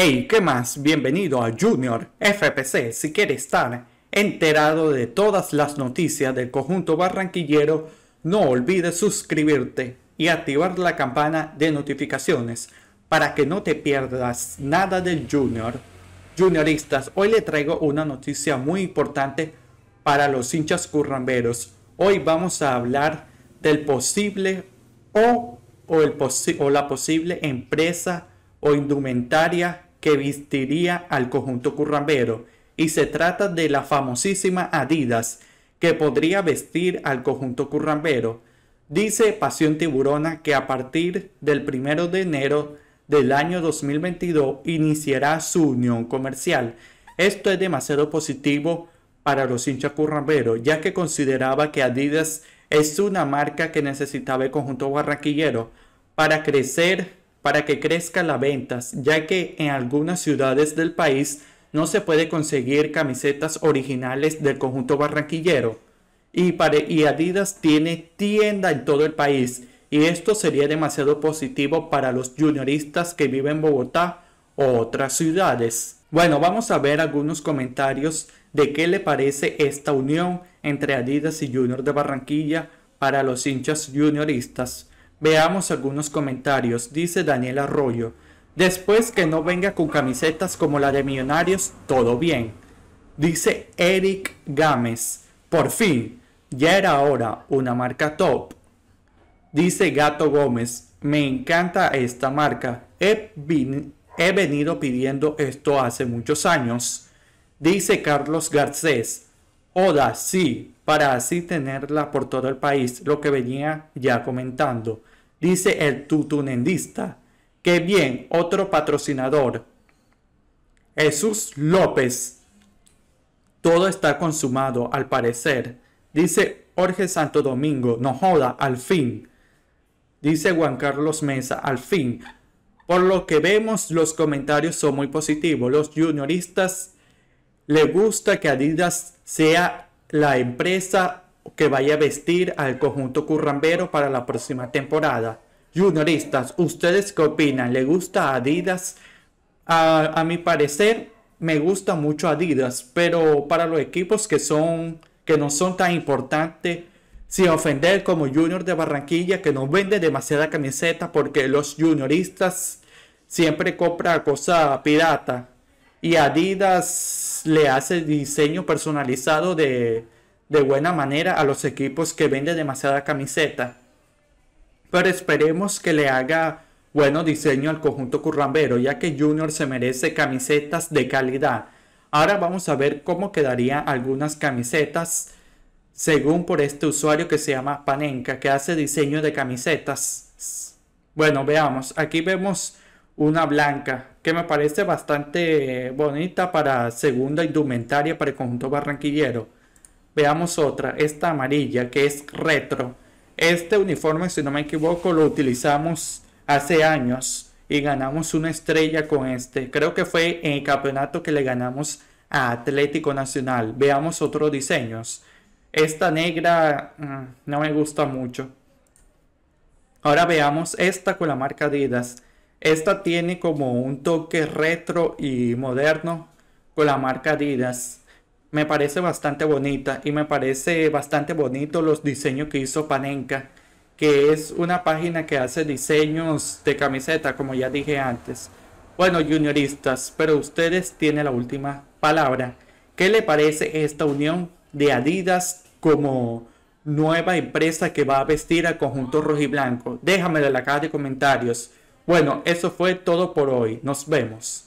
Hey, ¿qué más? Bienvenido a Junior FPC. Si quieres estar enterado de todas las noticias del conjunto barranquillero, no olvides suscribirte y activar la campana de notificaciones para que no te pierdas nada del Junior. Junioristas, hoy le traigo una noticia muy importante para los hinchas curramberos. Hoy vamos a hablar del posible o, o, o la posible empresa o indumentaria que vestiría al conjunto currambero y se trata de la famosísima Adidas que podría vestir al conjunto currambero. Dice Pasión Tiburona que a partir del 1 de enero del año 2022 iniciará su unión comercial. Esto es demasiado positivo para los hinchas currambero ya que consideraba que Adidas es una marca que necesitaba el conjunto barranquillero para crecer para que crezca las ventas, ya que en algunas ciudades del país no se puede conseguir camisetas originales del conjunto barranquillero. Y, y Adidas tiene tienda en todo el país y esto sería demasiado positivo para los junioristas que viven en Bogotá o otras ciudades. Bueno, vamos a ver algunos comentarios de qué le parece esta unión entre Adidas y Junior de Barranquilla para los hinchas junioristas. Veamos algunos comentarios, dice Daniel Arroyo. Después que no venga con camisetas como la de Millonarios, todo bien. Dice Eric Gámez. Por fin, ya era hora, una marca top. Dice Gato Gómez, me encanta esta marca. He, he venido pidiendo esto hace muchos años. Dice Carlos Garcés, Oda sí, para así tenerla por todo el país, lo que venía ya comentando. Dice el tutunendista. Qué bien, otro patrocinador. Jesús López. Todo está consumado, al parecer. Dice Jorge Santo Domingo. No joda, al fin. Dice Juan Carlos Mesa, al fin. Por lo que vemos, los comentarios son muy positivos. Los junioristas le gusta que Adidas sea la empresa que vaya a vestir al conjunto currambero para la próxima temporada. Junioristas, ¿ustedes qué opinan? ¿Le gusta Adidas? A, mi parecer, me gusta mucho Adidas, pero para los equipos que, son, que no son tan importantes, sin ofender como Junior de Barranquilla, que no vende demasiada camiseta porque los junioristas siempre compran cosa pirata. Y Adidas le hace diseño personalizado de, de buena manera a los equipos que venden demasiada camiseta. Pero esperemos que le haga bueno diseño al conjunto currambero, ya que Junior se merece camisetas de calidad. Ahora vamos a ver cómo quedarían algunas camisetas según por este usuario que se llama Panenka, que hace diseño de camisetas. Bueno, veamos, aquí vemos una blanca, que me parece bastante eh, bonita para segunda indumentaria para el conjunto barranquillero. Veamos otra, esta amarilla, que es retro. Este uniforme, si no me equivoco, lo utilizamos hace años y ganamos una estrella con este. Creo que fue en el campeonato que le ganamos a Atlético Nacional. Veamos otros diseños. Esta negra mm, no me gusta mucho. Ahora veamos esta con la marca Adidas. Esta tiene como un toque retro y moderno con la marca Adidas. Me parece bastante bonita y me parece bastante bonito los diseños que hizo Panenka, que es una página que hace diseños de camiseta, como ya dije antes. Bueno, junioristas, pero ustedes tienen la última palabra. ¿Qué le parece esta unión de Adidas como nueva empresa que va a vestir al conjunto rojo y blanco? Déjamelo en la caja de comentarios. Bueno, eso fue todo por hoy. Nos vemos.